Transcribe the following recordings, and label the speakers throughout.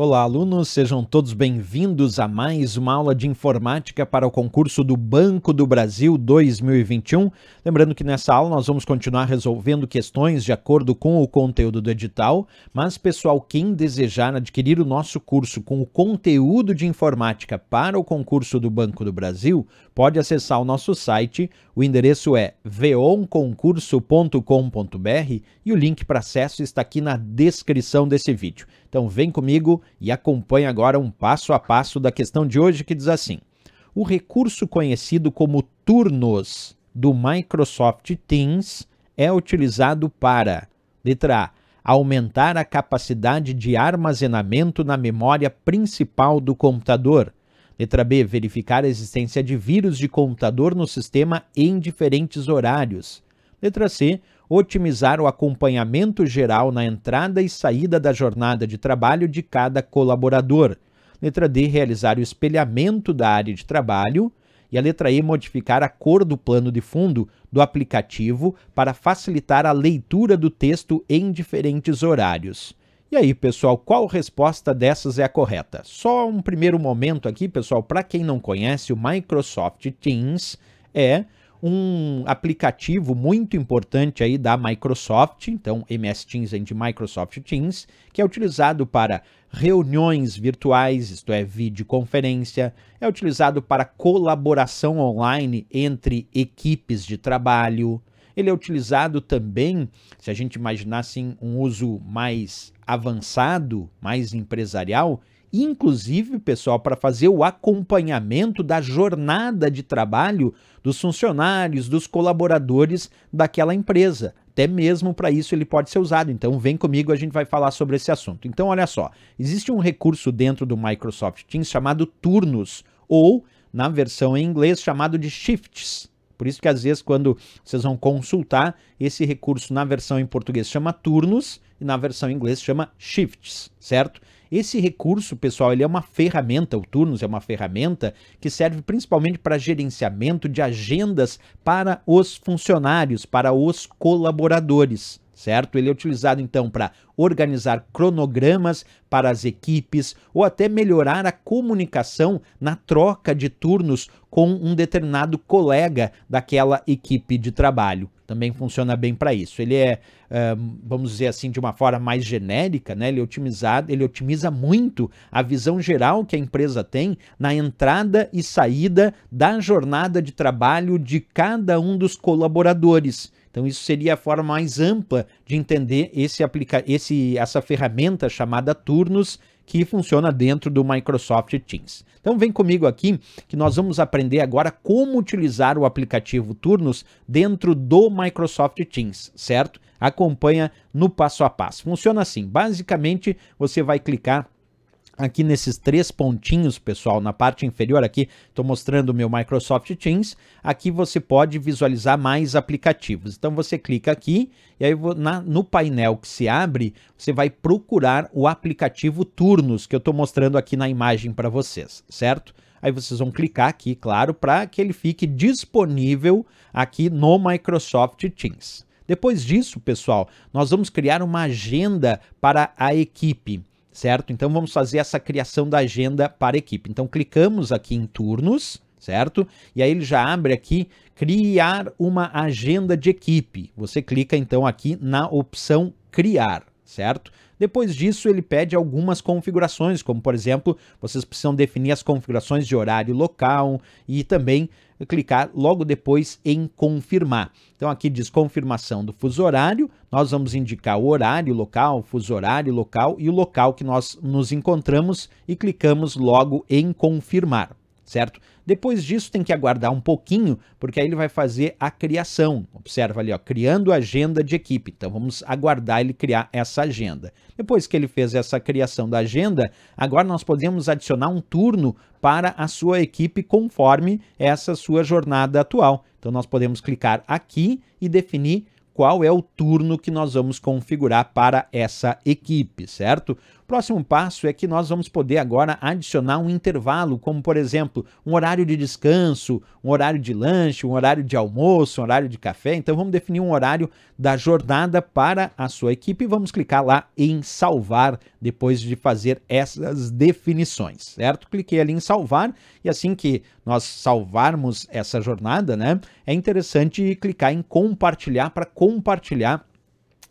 Speaker 1: Olá, alunos, sejam todos bem-vindos a mais uma aula de informática para o concurso do Banco do Brasil 2021. Lembrando que nessa aula nós vamos continuar resolvendo questões de acordo com o conteúdo do edital, mas pessoal, quem desejar adquirir o nosso curso com o conteúdo de informática para o concurso do Banco do Brasil, pode acessar o nosso site. O endereço é veonconcurso.com.br e o link para acesso está aqui na descrição desse vídeo. Então vem comigo e acompanhe agora um passo a passo da questão de hoje que diz assim: o recurso conhecido como turnos do Microsoft Teams é utilizado para letra A, aumentar a capacidade de armazenamento na memória principal do computador. Letra B, verificar a existência de vírus de computador no sistema em diferentes horários. Letra C, otimizar o acompanhamento geral na entrada e saída da jornada de trabalho de cada colaborador. Letra D, realizar o espelhamento da área de trabalho. E a letra E, modificar a cor do plano de fundo do aplicativo para facilitar a leitura do texto em diferentes horários. E aí, pessoal, qual resposta dessas é a correta? Só um primeiro momento aqui, pessoal, para quem não conhece, o Microsoft Teams é um aplicativo muito importante aí da Microsoft, então MS Teams é de Microsoft Teams, que é utilizado para reuniões virtuais, isto é, videoconferência, é utilizado para colaboração online entre equipes de trabalho. Ele é utilizado também, se a gente imaginar assim, um uso mais avançado, mais empresarial, inclusive, pessoal, para fazer o acompanhamento da jornada de trabalho dos funcionários, dos colaboradores daquela empresa. Até mesmo para isso ele pode ser usado. Então, vem comigo, a gente vai falar sobre esse assunto. Então, olha só, existe um recurso dentro do Microsoft Teams chamado turnos, ou na versão em inglês chamado de shifts. Por isso que às vezes quando vocês vão consultar esse recurso na versão em português chama turnos e na versão em inglês chama shifts, certo? Esse recurso, pessoal, ele é uma ferramenta, o Turnos é uma ferramenta que serve principalmente para gerenciamento de agendas para os funcionários, para os colaboradores certo? Ele é utilizado então para organizar cronogramas para as equipes ou até melhorar a comunicação na troca de turnos com um determinado colega daquela equipe de trabalho. Também funciona bem para isso. Ele é, vamos dizer assim, de uma forma mais genérica, né? Ele é otimizado, ele otimiza muito a visão geral que a empresa tem na entrada e saída da jornada de trabalho de cada um dos colaboradores então, isso seria a forma mais ampla de entender esse aplica esse, essa ferramenta chamada Turnos, que funciona dentro do Microsoft Teams. Então vem comigo aqui que nós vamos aprender agora como utilizar o aplicativo Turnos dentro do Microsoft Teams, certo? Acompanha no passo a passo. Funciona assim: basicamente, você vai clicar aqui nesses três pontinhos, pessoal, na parte inferior aqui, estou mostrando o meu Microsoft Teams, aqui você pode visualizar mais aplicativos. Então você clica aqui e aí na, no painel que se abre, você vai procurar o aplicativo Turnos, que eu estou mostrando aqui na imagem para vocês, certo? Aí vocês vão clicar aqui, claro, para que ele fique disponível aqui no Microsoft Teams. Depois disso, pessoal, nós vamos criar uma agenda para a equipe certo? Então vamos fazer essa criação da agenda para equipe. Então clicamos aqui em turnos, certo? E aí ele já abre aqui criar uma agenda de equipe. Você clica então aqui na opção criar, certo? Depois disso, ele pede algumas configurações, como por exemplo, vocês precisam definir as configurações de horário local e também clicar logo depois em confirmar. Então aqui diz confirmação do fuso horário, nós vamos indicar o horário local, fuso horário local e o local que nós nos encontramos e clicamos logo em confirmar certo? Depois disso tem que aguardar um pouquinho, porque aí ele vai fazer a criação. Observa ali, ó, criando agenda de equipe. Então vamos aguardar ele criar essa agenda. Depois que ele fez essa criação da agenda, agora nós podemos adicionar um turno para a sua equipe conforme essa sua jornada atual. Então nós podemos clicar aqui e definir qual é o turno que nós vamos configurar para essa equipe, certo? Próximo passo é que nós vamos poder agora adicionar um intervalo, como por exemplo, um horário de descanso, um horário de lanche, um horário de almoço, um horário de café. Então vamos definir um horário da jornada para a sua equipe e vamos clicar lá em salvar depois de fazer essas definições, certo? Cliquei ali em salvar e assim que nós salvarmos essa jornada, né, é interessante clicar em compartilhar para compartilhar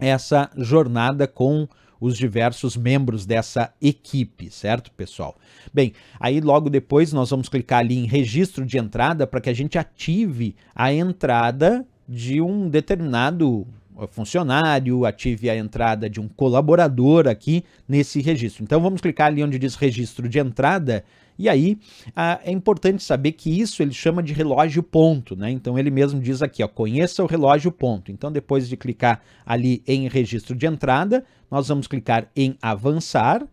Speaker 1: essa jornada com os diversos membros dessa equipe, certo, pessoal? Bem, aí logo depois nós vamos clicar ali em registro de entrada para que a gente ative a entrada de um determinado eh, funcionário, ative a entrada de um colaborador aqui nesse registro. Então vamos clicar ali onde diz registro de entrada e aí ah, é importante saber que isso ele chama de relógio ponto, né? Então ele mesmo diz aqui, ó, conheça o relógio ponto. Então depois de clicar ali em registro de entrada, nós vamos clicar em avançar,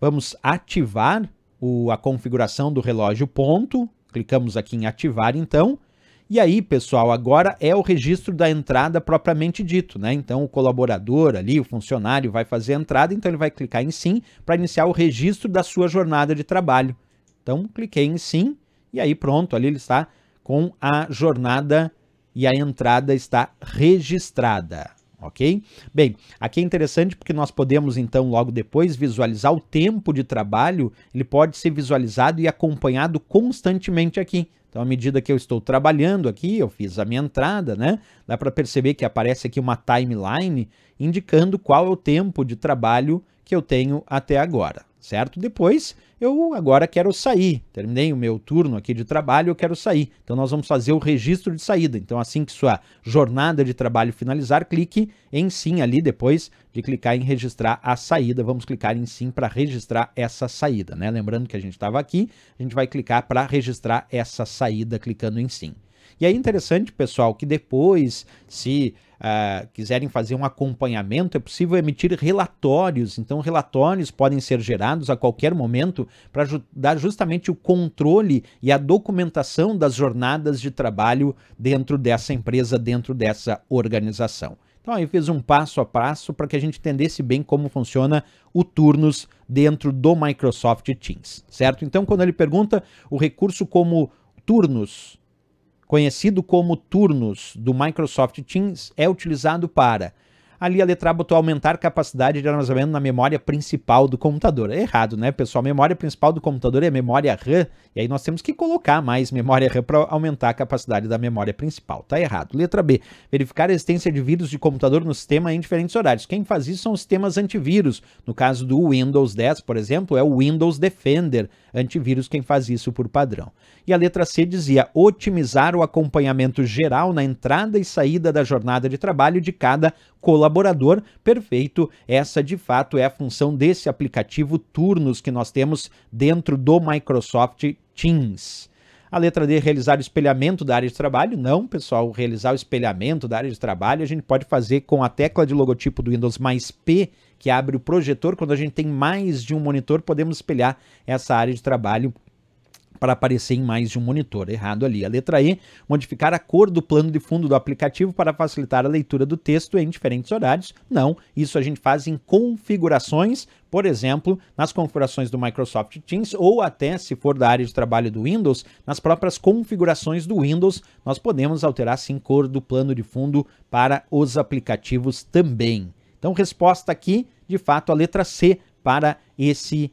Speaker 1: vamos ativar o, a configuração do relógio ponto, clicamos aqui em ativar então, e aí, pessoal, agora é o registro da entrada propriamente dito, né? Então o colaborador ali, o funcionário vai fazer a entrada, então ele vai clicar em sim para iniciar o registro da sua jornada de trabalho. Então cliquei em sim e aí pronto, ali ele está com a jornada e a entrada está registrada ok? Bem, aqui é interessante porque nós podemos então logo depois visualizar o tempo de trabalho, ele pode ser visualizado e acompanhado constantemente aqui. Então, à medida que eu estou trabalhando aqui, eu fiz a minha entrada, né? Dá para perceber que aparece aqui uma timeline indicando qual é o tempo de trabalho que eu tenho até agora certo? Depois eu agora quero sair, terminei o meu turno aqui de trabalho, eu quero sair. Então nós vamos fazer o registro de saída. Então assim que sua jornada de trabalho finalizar, clique em sim ali depois de clicar em registrar a saída. Vamos clicar em sim para registrar essa saída, né? Lembrando que a gente estava aqui, a gente vai clicar para registrar essa saída clicando em sim. E é interessante, pessoal, que depois, se uh, quiserem fazer um acompanhamento, é possível emitir relatórios. Então, relatórios podem ser gerados a qualquer momento para ajudar justamente o controle e a documentação das jornadas de trabalho dentro dessa empresa, dentro dessa organização. Então, aí fez um passo a passo para que a gente entendesse bem como funciona o turnos dentro do Microsoft Teams, certo? Então, quando ele pergunta o recurso como turnos, conhecido como turnos do Microsoft Teams, é utilizado para. Ali a letra A botou aumentar capacidade de armazenamento na memória principal do computador. É errado, né, pessoal? A memória principal do computador é memória RAM, e aí nós temos que colocar mais memória RAM para aumentar a capacidade da memória principal. Tá errado. Letra B, verificar a existência de vírus de computador no sistema em diferentes horários. Quem faz isso são os sistemas antivírus. No caso do Windows 10, por exemplo, é o Windows Defender antivírus quem faz isso por padrão. E a letra C dizia otimizar o acompanhamento geral na entrada e saída da jornada de trabalho de cada colaborador. Perfeito, essa de fato é a função desse aplicativo turnos que nós temos dentro do Microsoft Teams. A letra D, é realizar o espelhamento da área de trabalho. Não, pessoal, realizar o espelhamento da área de trabalho a gente pode fazer com a tecla de logotipo do Windows mais P, que abre o projetor. Quando a gente tem mais de um monitor, podemos espelhar essa área de trabalho para aparecer em mais de um monitor. Errado ali. A letra E, modificar a cor do plano de fundo do aplicativo para facilitar a leitura do texto em diferentes horários. Não, isso a gente faz em configurações, por exemplo, nas configurações do Microsoft Teams ou até, se for da área de trabalho do Windows, nas próprias configurações do Windows, nós podemos alterar sim cor do plano de fundo para os aplicativos também. Então, resposta aqui, de fato, a letra C para esse